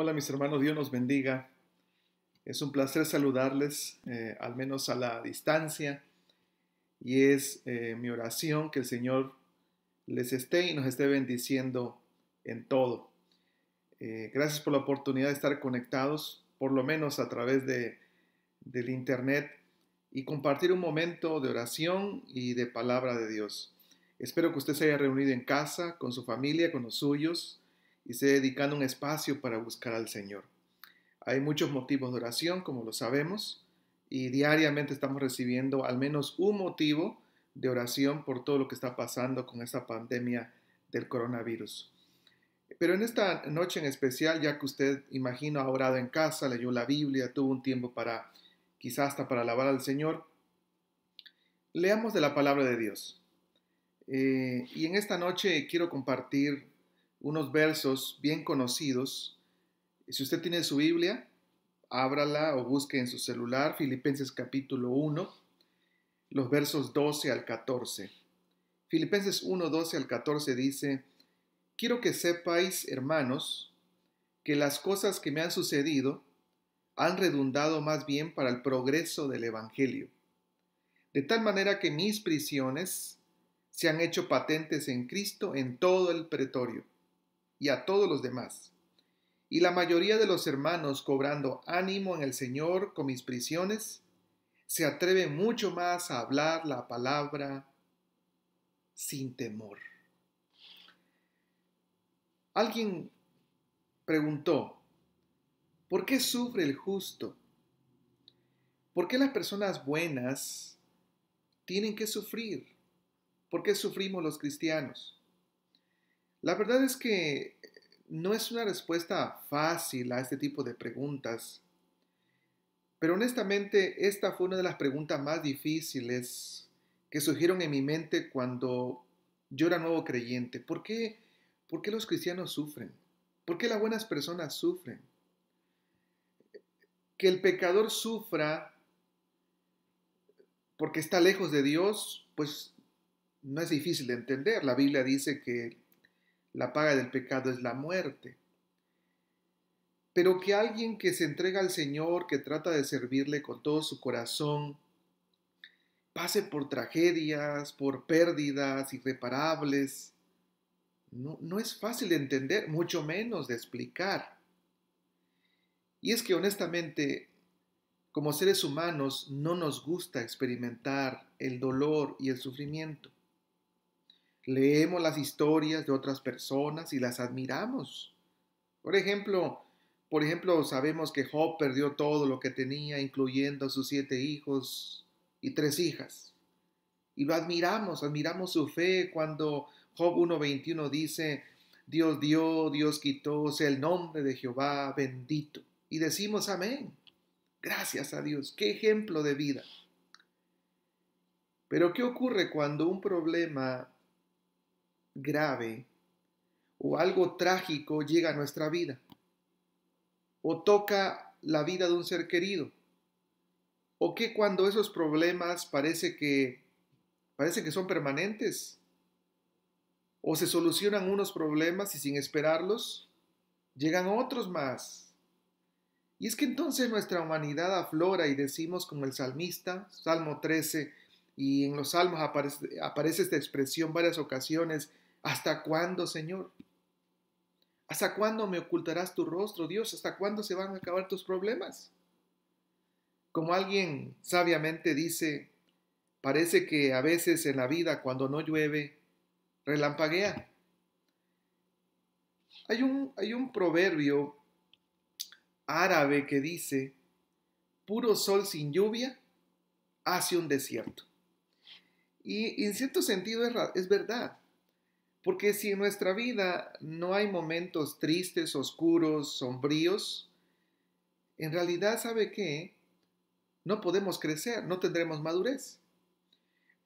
Hola mis hermanos, Dios nos bendiga. Es un placer saludarles, eh, al menos a la distancia, y es eh, mi oración que el Señor les esté y nos esté bendiciendo en todo. Eh, gracias por la oportunidad de estar conectados, por lo menos a través de, del Internet, y compartir un momento de oración y de palabra de Dios. Espero que usted se haya reunido en casa, con su familia, con los suyos, y se dedicando un espacio para buscar al Señor. Hay muchos motivos de oración, como lo sabemos, y diariamente estamos recibiendo al menos un motivo de oración por todo lo que está pasando con esta pandemia del coronavirus. Pero en esta noche en especial, ya que usted, imagino, ha orado en casa, leyó la Biblia, tuvo un tiempo para, quizás hasta para alabar al Señor, leamos de la palabra de Dios. Eh, y en esta noche quiero compartir unos versos bien conocidos. Si usted tiene su Biblia, ábrala o busque en su celular Filipenses capítulo 1, los versos 12 al 14. Filipenses 1, 12 al 14 dice, Quiero que sepáis, hermanos, que las cosas que me han sucedido han redundado más bien para el progreso del Evangelio, de tal manera que mis prisiones se han hecho patentes en Cristo en todo el pretorio y a todos los demás. Y la mayoría de los hermanos, cobrando ánimo en el Señor con mis prisiones, se atreve mucho más a hablar la palabra sin temor. Alguien preguntó, ¿por qué sufre el justo? ¿Por qué las personas buenas tienen que sufrir? ¿Por qué sufrimos los cristianos? La verdad es que no es una respuesta fácil a este tipo de preguntas, pero honestamente esta fue una de las preguntas más difíciles que surgieron en mi mente cuando yo era nuevo creyente. ¿Por qué, ¿Por qué los cristianos sufren? ¿Por qué las buenas personas sufren? Que el pecador sufra porque está lejos de Dios, pues no es difícil de entender. La Biblia dice que la paga del pecado es la muerte. Pero que alguien que se entrega al Señor, que trata de servirle con todo su corazón, pase por tragedias, por pérdidas irreparables, no, es fácil de entender, mucho menos de explicar. Y es que honestamente, como seres humanos, no nos gusta experimentar el dolor y el sufrimiento leemos las historias de otras personas y las admiramos. Por ejemplo, por ejemplo, sabemos que Job perdió todo lo que tenía, incluyendo sus siete hijos y tres hijas. Y lo admiramos, admiramos su fe cuando Job 1.21 dice, Dios dio, Dios quitó, sea el nombre de Jehová bendito. Y decimos amén. Gracias a Dios. Qué ejemplo de vida. Pero ¿qué ocurre cuando un problema grave o algo trágico llega a nuestra vida o toca la vida de un ser querido o que cuando esos problemas parece que parece que son permanentes o se solucionan unos problemas y sin esperarlos llegan otros más y es que entonces nuestra humanidad aflora y decimos como el salmista Salmo 13 y en los salmos aparece, aparece esta expresión varias ocasiones ¿Hasta cuándo, Señor? ¿Hasta cuándo me ocultarás tu rostro, Dios? ¿Hasta cuándo se van a acabar tus problemas? Como alguien sabiamente dice, parece que a veces en la vida cuando no llueve, relampaguea. Hay un, hay un proverbio árabe que dice, puro sol sin lluvia hace un desierto. Y en cierto sentido es, es verdad. Porque si en nuestra vida no hay momentos tristes, oscuros, sombríos, en realidad, ¿sabe qué? No podemos crecer, no tendremos madurez.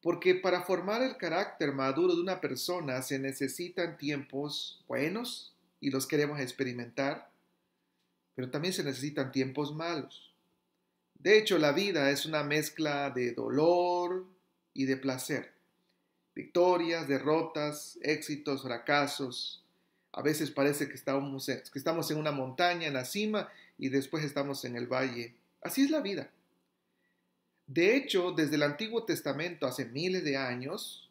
Porque para formar el carácter maduro de una persona se necesitan tiempos buenos y los queremos experimentar, pero también se necesitan tiempos malos. De hecho, la vida es una mezcla de dolor y de placer victorias, derrotas, éxitos, fracasos. A veces parece que estamos, en, que estamos en una montaña, en la cima, y después estamos en el valle. Así es la vida. De hecho, desde el Antiguo Testamento, hace miles de años,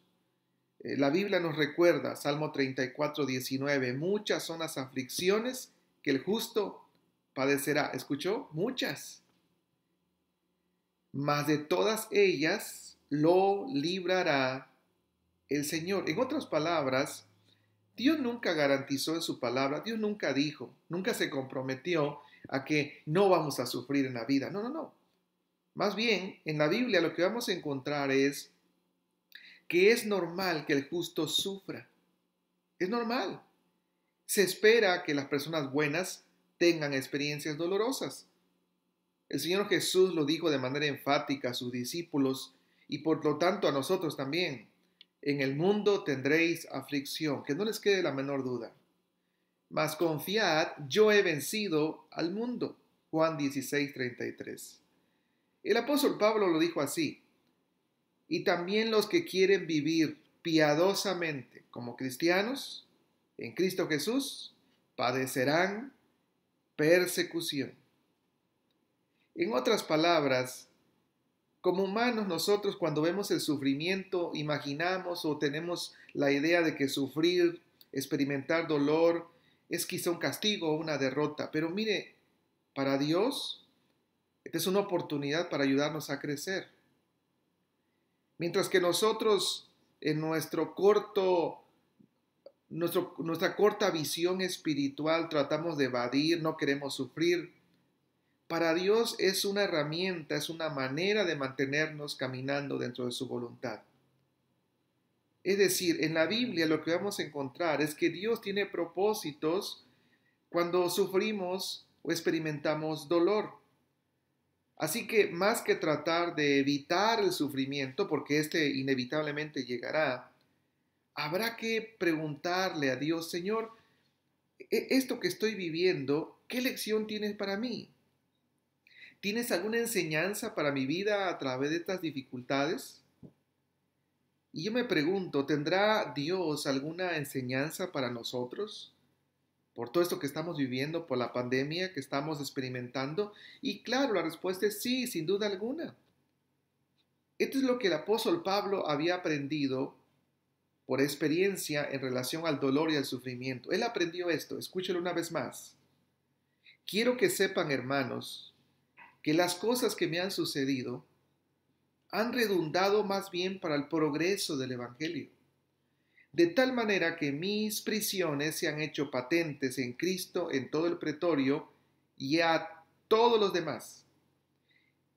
eh, la Biblia nos recuerda, Salmo 34, 19, muchas son las aflicciones que el justo padecerá. ¿Escuchó? Muchas. Mas de todas ellas lo librará el Señor. En otras palabras, Dios nunca garantizó en su palabra, Dios nunca dijo, nunca se comprometió a que no vamos a sufrir en la vida. No, no, no. Más bien, en la Biblia lo que vamos a encontrar es que es normal que el justo sufra. Es normal. Se espera que las personas buenas tengan experiencias dolorosas. El Señor Jesús lo dijo de manera enfática a sus discípulos y por lo tanto a nosotros también. En el mundo tendréis aflicción, que no les quede la menor duda. Mas confiad, yo he vencido al mundo. Juan 16, 33. El apóstol Pablo lo dijo así. Y también los que quieren vivir piadosamente como cristianos en Cristo Jesús padecerán persecución. En otras palabras, como humanos nosotros cuando vemos el sufrimiento imaginamos o tenemos la idea de que sufrir, experimentar dolor es quizá un castigo o una derrota, pero mire, para Dios es una oportunidad para ayudarnos a crecer. Mientras que nosotros en nuestro corto nuestra corta visión espiritual tratamos de evadir, no queremos sufrir, para Dios es una herramienta, es una manera de mantenernos caminando dentro de su voluntad. Es decir, en la Biblia lo que vamos a encontrar es que Dios tiene propósitos cuando sufrimos o experimentamos dolor. Así que más que tratar de evitar el sufrimiento, porque este inevitablemente llegará, habrá que preguntarle a Dios, Señor, e-, esto que estoy viviendo, ¿qué lección tienes para mí? ¿Tienes alguna enseñanza para mi vida a través de estas dificultades? Y yo me pregunto, ¿tendrá Dios alguna enseñanza para nosotros? Por todo esto que estamos viviendo, por la pandemia que estamos experimentando. Y claro, la respuesta es sí, sin duda alguna. Esto es lo que el apóstol Pablo había aprendido por experiencia en relación al dolor y al sufrimiento. Él aprendió esto, escúchelo una vez más. Quiero que sepan, hermanos, que las cosas que me han sucedido han redundado más bien para el progreso del Evangelio, de tal manera que mis prisiones se han hecho patentes en Cristo, en todo el pretorio y a todos los demás.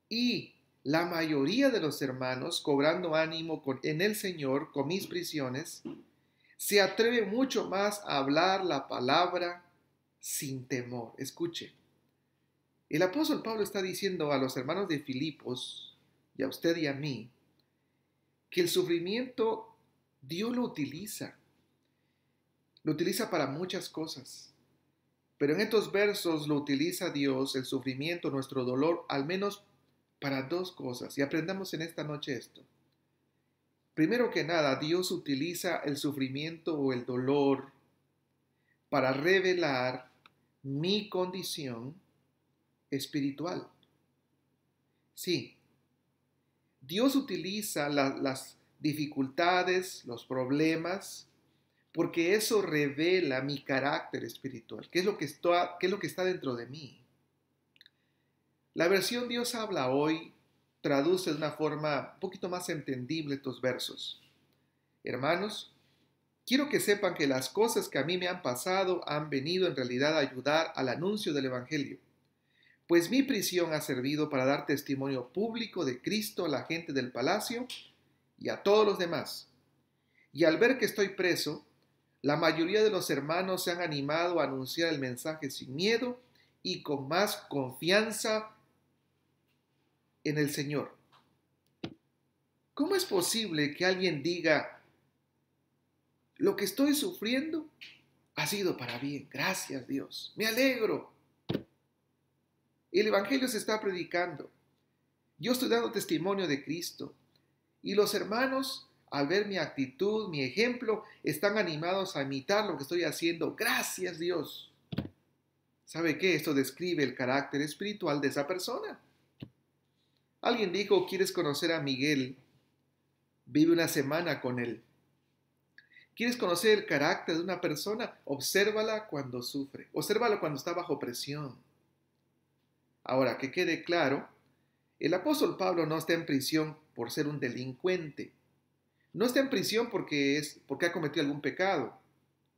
Y la mayoría de los hermanos, cobrando ánimo en el Señor con mis prisiones, se atreve mucho más a hablar la palabra sin temor. Escuche el apóstol Pablo está diciendo a los hermanos de Filipos y a usted y a mí que el sufrimiento Dios lo utiliza. Lo utiliza para muchas cosas. Pero en estos versos lo utiliza Dios, el sufrimiento, nuestro dolor, al menos para dos cosas. Y aprendamos en esta noche esto. Primero que nada, Dios utiliza el sufrimiento o el dolor para revelar mi condición espiritual. Sí, Dios utiliza las dificultades, los problemas, porque eso revela mi carácter espiritual, qué es lo que está, qué es lo que está dentro de mí. La versión Dios habla hoy traduce de una forma un poquito más entendible estos versos. Hermanos, quiero que sepan que las cosas que a mí me han pasado han venido en realidad a ayudar al anuncio del Evangelio pues mi prisión ha servido para dar testimonio público de Cristo a la gente del palacio y a todos los demás. Y al ver que estoy preso, la mayoría de los hermanos se han animado a anunciar el mensaje sin miedo y con más confianza en el Señor. ¿Cómo es posible que alguien diga, lo que estoy sufriendo ha sido para bien, gracias Dios, me alegro, el Evangelio se está predicando. Yo estoy dando testimonio de Cristo. Y los hermanos, al ver mi actitud, mi ejemplo, están animados a imitar lo que estoy haciendo. Gracias Dios. ¿Sabe qué? Esto describe el carácter espiritual de esa persona. Alguien dijo, ¿quieres conocer a Miguel? Vive una semana con él. ¿Quieres conocer el carácter de una persona? Obsérvala cuando sufre. Obsérvala cuando está bajo presión. Ahora, que quede claro, el apóstol Pablo no está en prisión por ser un delincuente. No está en prisión porque, es, porque ha cometido algún pecado.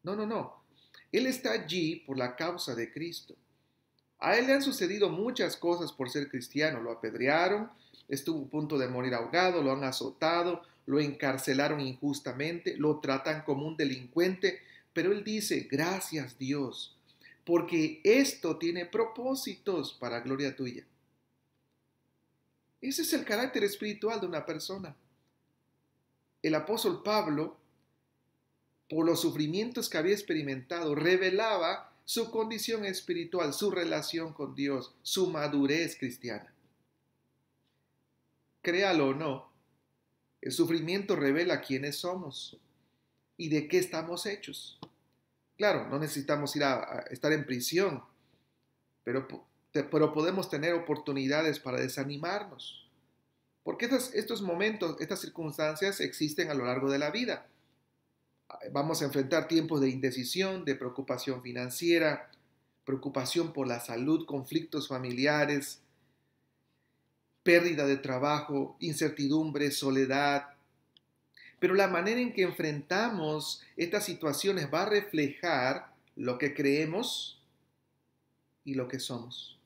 No, no, no. Él está allí por la causa de Cristo. A él le han sucedido muchas cosas por ser cristiano. Lo apedrearon, estuvo a punto de morir ahogado, lo han azotado, lo encarcelaron injustamente, lo tratan como un delincuente. Pero él dice, gracias Dios, porque esto tiene propósitos para gloria tuya. Ese es el carácter espiritual de una persona. El apóstol Pablo, por los sufrimientos que había experimentado, revelaba su condición espiritual, su relación con Dios, su madurez cristiana. Créalo o no, el sufrimiento revela quiénes somos y de qué estamos hechos. Claro, no necesitamos ir a, estar en prisión, pero, pero, podemos tener oportunidades para desanimarnos. Porque estos momentos, estas circunstancias existen a lo largo de la vida. Vamos a enfrentar tiempos de indecisión, de preocupación financiera, preocupación por la salud, conflictos familiares, pérdida de trabajo, incertidumbre, soledad, pero la manera en que enfrentamos estas situaciones va a reflejar lo que creemos y lo que somos.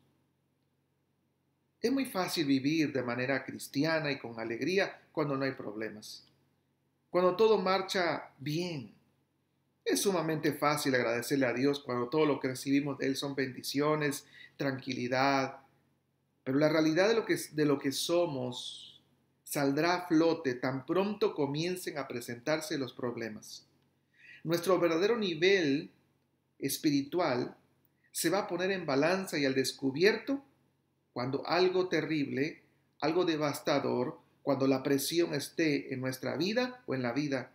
Es muy fácil vivir de manera cristiana y con alegría cuando no hay problemas, cuando todo marcha bien. Es sumamente fácil agradecerle a Dios cuando todo lo que recibimos de Él son bendiciones, tranquilidad, pero la realidad de lo que, de lo que somos saldrá a flote tan pronto comiencen a presentarse los problemas. Nuestro verdadero nivel espiritual se va a poner en balanza y al descubierto cuando algo terrible, algo devastador, cuando la presión esté en nuestra vida o en la vida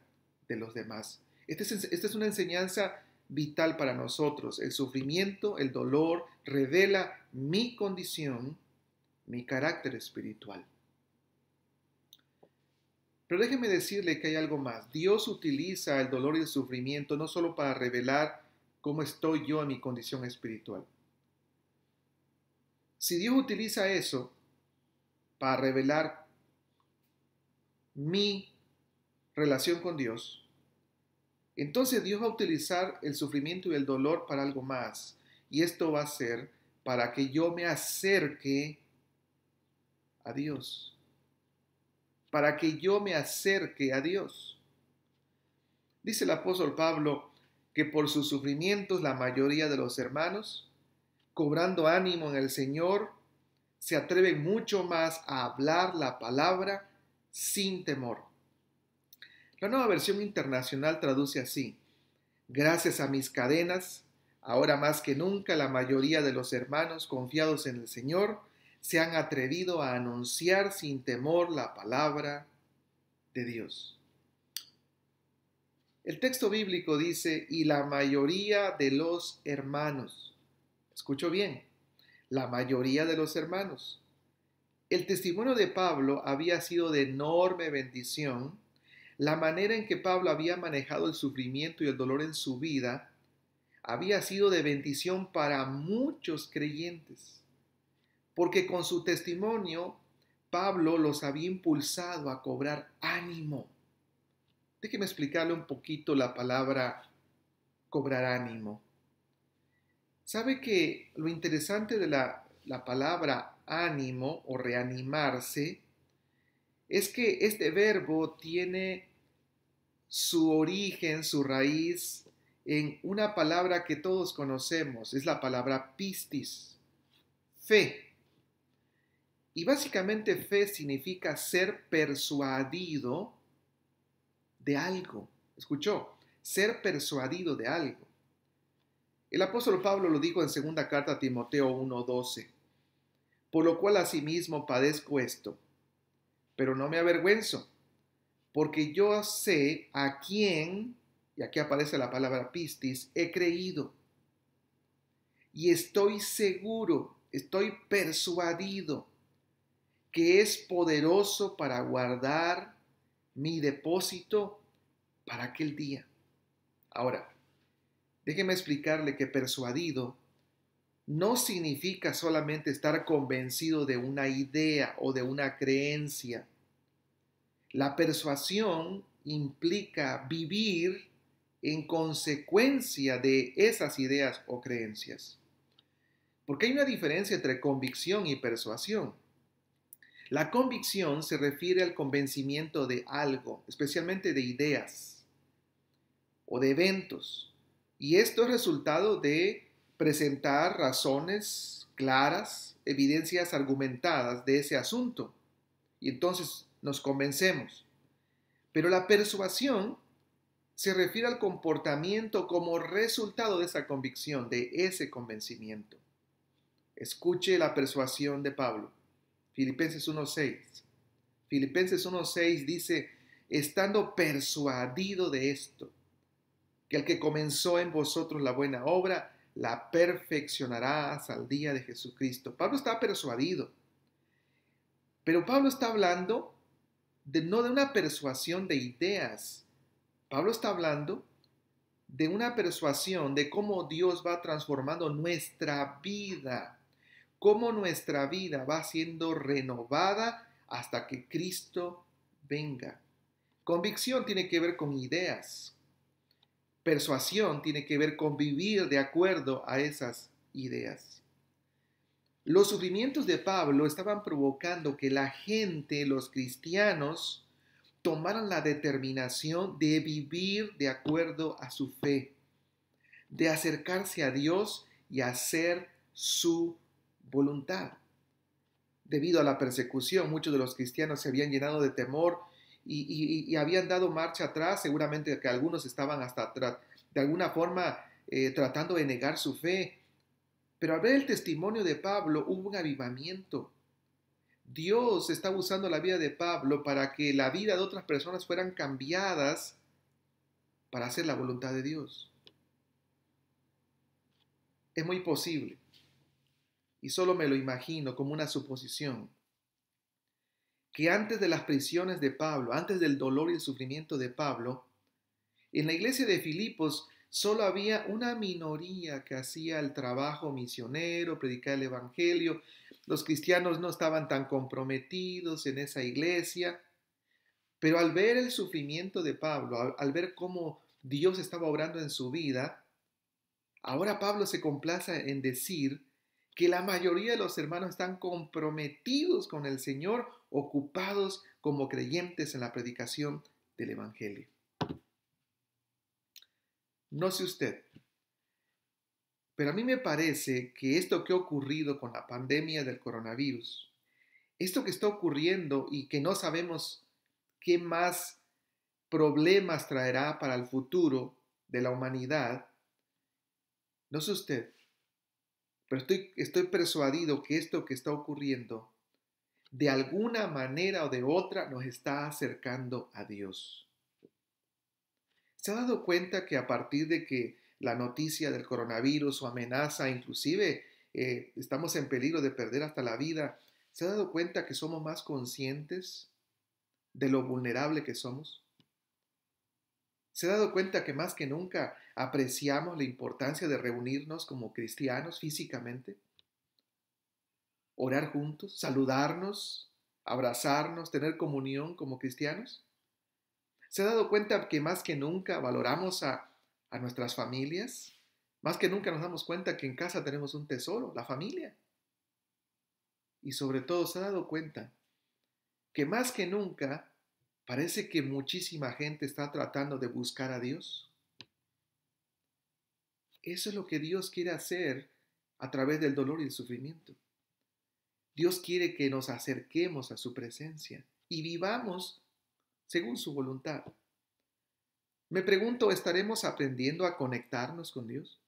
de los demás. Este esta es una enseñanza vital para nosotros. El sufrimiento, el dolor, revela mi condición, mi carácter espiritual. Pero déjeme decirle que hay algo más. Dios utiliza el dolor y el sufrimiento no solo para revelar cómo estoy yo en mi condición espiritual. Si Dios utiliza eso para revelar mi relación con Dios, entonces Dios va a utilizar el sufrimiento y el dolor para algo más. Y esto va a ser para que yo me acerque a Dios para que yo me acerque a Dios. Dice el apóstol Pablo que por sus sufrimientos la mayoría de los hermanos, cobrando ánimo en el Señor, se atreven mucho más a hablar la palabra sin temor. La nueva versión internacional traduce así, gracias a mis cadenas, ahora más que nunca la mayoría de los hermanos confiados en el Señor se han atrevido a anunciar sin temor la palabra de Dios. El texto bíblico dice, y la mayoría de los hermanos, escucho bien, la mayoría de los hermanos. El testimonio de Pablo había sido de enorme bendición. La manera en que Pablo había manejado el sufrimiento y el dolor en su vida había sido de bendición para muchos creyentes porque con su testimonio Pablo los había impulsado a cobrar ánimo. Déjeme explicarle un poquito la palabra cobrar ánimo. ¿Sabe que lo interesante de la, la palabra ánimo o reanimarse es que este verbo tiene su origen, su raíz en una palabra que todos conocemos, es la palabra pistis, fe. Y básicamente fe significa ser persuadido de algo. ¿Escuchó? Ser persuadido de algo. El apóstol Pablo lo dijo en segunda carta a Timoteo 1:12. Por lo cual asimismo padezco esto, pero no me avergüenzo, porque yo sé a quién, y aquí aparece la palabra pistis, he creído. Y estoy seguro, estoy persuadido que es poderoso para guardar mi depósito para aquel día. Ahora, déjeme explicarle que persuadido no significa solamente estar convencido de una idea o de una creencia. La persuasión implica vivir en consecuencia de esas ideas o creencias. Porque hay una diferencia entre convicción y persuasión. La convicción se refiere al convencimiento de algo, especialmente de ideas o de eventos. Y esto es resultado de presentar razones claras, evidencias argumentadas de ese asunto. Y entonces nos convencemos. Pero la persuasión se refiere al comportamiento como resultado de esa convicción, de ese convencimiento. Escuche la persuasión de Pablo. Filipenses 1.6. Filipenses 1.6 dice, estando persuadido de esto, que el que comenzó en vosotros la buena obra, la perfeccionarás al día de Jesucristo. Pablo está persuadido. Pero Pablo está hablando de, no de una persuasión de ideas. Pablo está hablando de una persuasión de cómo Dios va transformando nuestra vida cómo nuestra vida va siendo renovada hasta que Cristo venga. Convicción tiene que ver con ideas. Persuasión tiene que ver con vivir de acuerdo a esas ideas. Los sufrimientos de Pablo estaban provocando que la gente, los cristianos, tomaran la determinación de vivir de acuerdo a su fe, de acercarse a Dios y hacer su voluntad. Debido a la persecución, muchos de los cristianos se habían llenado de temor y, habían dado marcha atrás, seguramente que algunos estaban hasta atrás, de alguna forma eh, tratando de negar su fe. Pero al ver el testimonio de Pablo hubo un avivamiento. Dios estaba usando la vida de Pablo para que la vida de otras personas fueran cambiadas para hacer la voluntad de Dios. Es muy posible y solo me lo imagino como una suposición, que antes de las prisiones de Pablo, antes del dolor y el sufrimiento de Pablo, en la iglesia de Filipos solo había una minoría que hacía el trabajo misionero, predicar el Evangelio. Los cristianos no estaban tan comprometidos en esa iglesia. Pero al ver el sufrimiento de Pablo, al, ver cómo Dios estaba obrando en su vida, ahora Pablo se complaza en decir que la mayoría de los hermanos están comprometidos con el Señor, ocupados como creyentes en la predicación del Evangelio. No sé usted, pero a mí me parece que esto que ha ocurrido con la pandemia del coronavirus, esto que está ocurriendo y que no sabemos qué más problemas traerá para el futuro de la humanidad, no sé usted, pero estoy, persuadido que esto que está ocurriendo, de alguna manera o de otra, nos está acercando a Dios. ¿Se ha dado cuenta que a partir de que la noticia del coronavirus o amenaza, inclusive eh, estamos en peligro de perder hasta la vida, ¿se ha dado cuenta que somos más conscientes de lo vulnerable que somos? ¿Se ha dado cuenta que más que nunca apreciamos la importancia de reunirnos como cristianos físicamente? Orar juntos, saludarnos, abrazarnos, tener comunión como cristianos. ¿Se ha dado cuenta que más que nunca valoramos a, nuestras familias? Más que nunca nos damos cuenta que en casa tenemos un tesoro, la familia. Y sobre todo se ha dado cuenta que más que nunca Parece que muchísima gente está tratando de buscar a Dios. Eso es lo que Dios quiere hacer a través del dolor y el sufrimiento. Dios quiere que nos acerquemos a su presencia y vivamos según su voluntad. Me pregunto, ¿estaremos aprendiendo a conectarnos con Dios?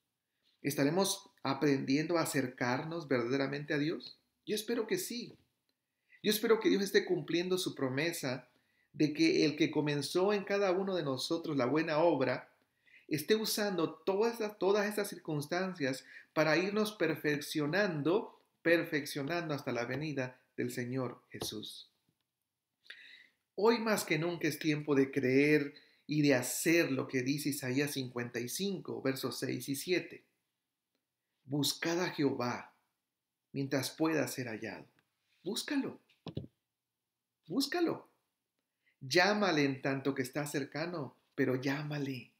¿Estaremos aprendiendo a acercarnos verdaderamente a Dios? Yo espero que sí. Yo espero que Dios esté cumpliendo su promesa de que el que comenzó en cada uno de nosotros la buena obra, esté usando todas, todas estas circunstancias para irnos perfeccionando, perfeccionando hasta la venida del Señor Jesús. Hoy más que nunca es tiempo de creer y de hacer lo que dice Isaías 55, versos 6 y 7. Buscad a Jehová mientras pueda ser hallado. Búscalo. Búscalo. Llámale en tanto que está cercano, pero llámale.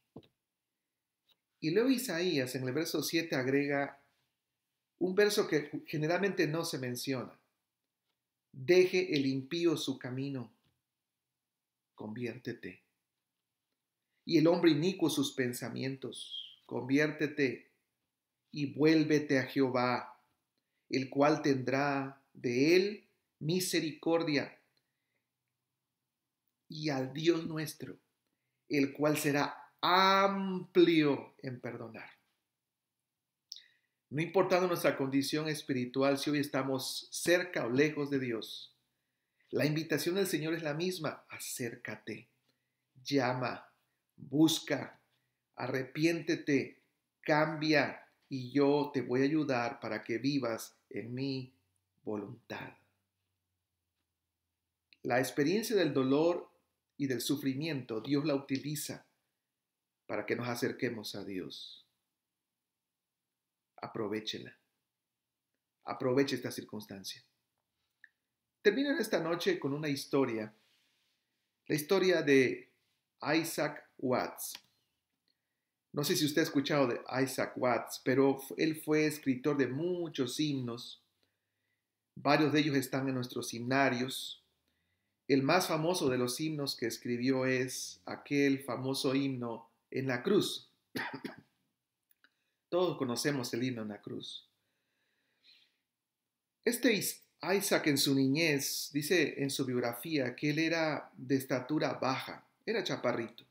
Y luego Isaías en el verso 7 agrega un verso que generalmente no se menciona. Deje el impío su camino, conviértete. Y el hombre inicuo sus pensamientos, conviértete y vuélvete a Jehová, el cual tendrá de él misericordia y al Dios nuestro, el cual será amplio en perdonar. No importando nuestra condición espiritual, si hoy estamos cerca o lejos de Dios, la invitación del Señor es la misma. Acércate, llama, busca, arrepiéntete, cambia y yo te voy a ayudar para que vivas en mi voluntad. La experiencia del dolor y del sufrimiento, Dios la utiliza para que nos acerquemos a Dios. Aprovechela. Aproveche esta circunstancia. Termino esta noche con una historia, la historia de Isaac Watts. No sé si usted ha escuchado de Isaac Watts, pero él fue escritor de muchos himnos. Varios de ellos están en nuestros himnarios. El más famoso de los himnos que escribió es aquel famoso himno en la cruz. Todos conocemos el himno en la cruz. Este Isaac en su niñez dice en su biografía que él era de estatura baja, era chaparrito.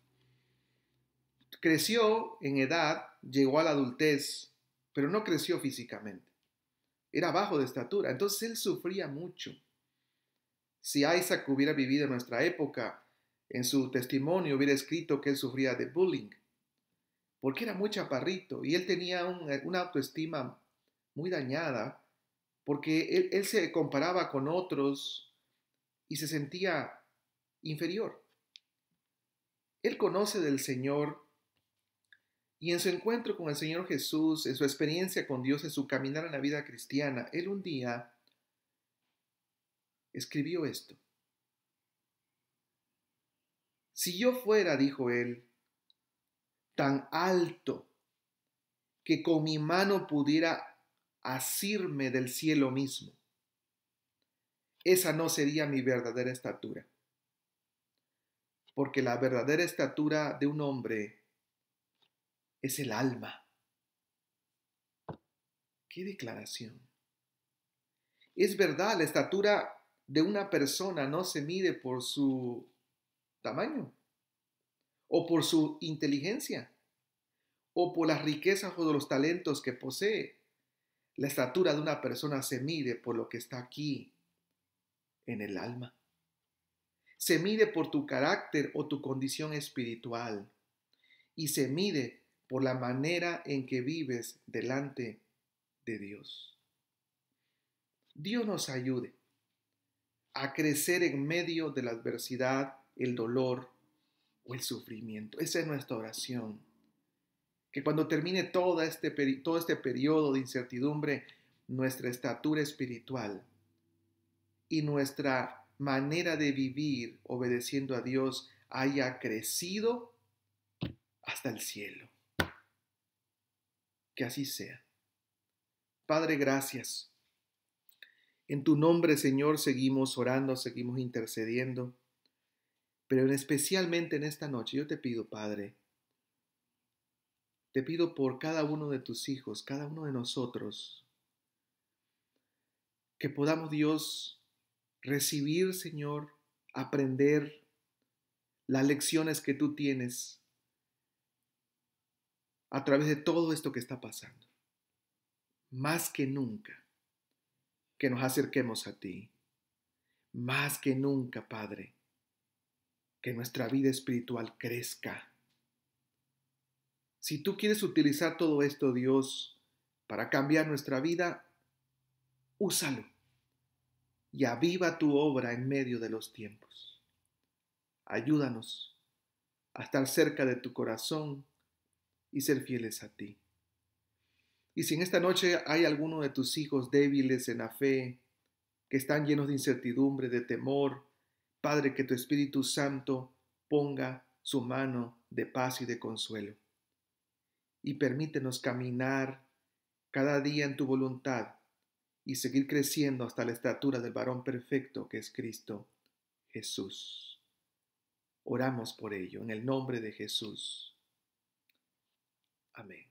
Creció en edad, llegó a la adultez, pero no creció físicamente. Era bajo de estatura, entonces él sufría mucho. Si Isaac hubiera vivido en nuestra época, en su testimonio hubiera escrito que él sufría de bullying, porque era muy chaparrito y él tenía eh, una autoestima muy dañada, porque él, él se comparaba con otros y se sentía inferior. Él conoce del Señor y en su encuentro con el Señor Jesús, en su experiencia con Dios, en su caminar en la vida cristiana, él un día escribió esto. Si yo fuera, dijo él, tan alto que con mi mano pudiera asirme del cielo mismo, esa no sería mi verdadera estatura. Porque la verdadera estatura de un hombre es el alma. ¡Qué declaración! Es verdad, la estatura de una persona no se mide por su tamaño, o por su inteligencia, o por las riquezas o los talentos que posee. La estatura de una persona se mide por lo que está aquí, en el alma. Se mide por tu carácter o tu condición espiritual. Y se mide por la manera en que vives delante de Dios. Dios nos ayude a crecer en medio de la adversidad, el dolor o el sufrimiento. Esa es nuestra oración. Que cuando termine todo este, todo este periodo de incertidumbre, nuestra estatura espiritual y nuestra manera de vivir obedeciendo a Dios haya crecido hasta el cielo. Que así sea. Padre, gracias en tu nombre, Señor, seguimos orando, seguimos intercediendo. Pero especialmente en esta noche, yo te pido, Padre, te pido por cada uno de tus hijos, cada uno de nosotros, que podamos, Dios, recibir, Señor, aprender las lecciones que tú tienes a través de todo esto que está pasando. Más que nunca, que nos acerquemos a ti. Más que nunca, Padre, que nuestra vida espiritual crezca. Si tú quieres utilizar todo esto, Dios, para cambiar nuestra vida, úsalo y aviva tu obra en medio de los tiempos. Ayúdanos a estar cerca de tu corazón y ser fieles a ti. Y si en esta noche hay alguno de tus hijos débiles en la fe, que están llenos de incertidumbre, de temor, Padre, que tu Espíritu Santo ponga su mano de paz y de consuelo. Y permítenos caminar cada día en tu voluntad y seguir creciendo hasta la estatura del varón perfecto que es Cristo Jesús. Oramos por ello, en el nombre de Jesús. Amén.